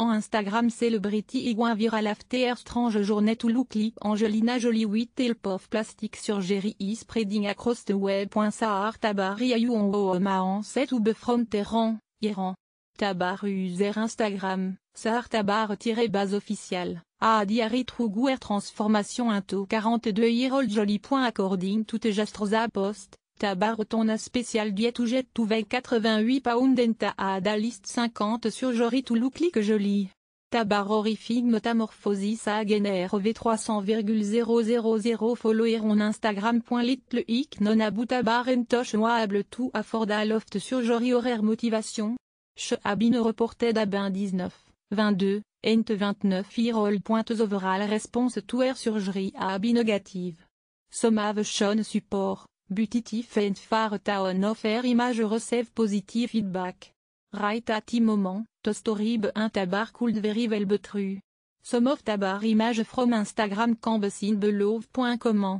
En Instagram Celebrity Iguan Viral After Strange journée to Look Clip Angelina Jolie with Help plastique Plastic Surgery is e. Spreading Across the Web. Sahar Tabari Ayou en 7 ou From Iran. Tabar user Instagram, saar Tabar-base a diary truguer Transformation Into 42 Year Old Jolie. According to Post, ton a spécial diet ou jet ou 88 pound ta a list 50 sur je tout look click joli. metamorphosis à v300,000 follower on Instagram. Little ik non en toche noable tout afforda loft sur Jory horaire motivation. Che abine reported d'abin 19, 22, ent 29 irol pointes overall response to air surgery abine support, Butitif and far town offer image receive positive feedback. Right at the moment, to un tabar could very well be Some of tabar image from Instagram can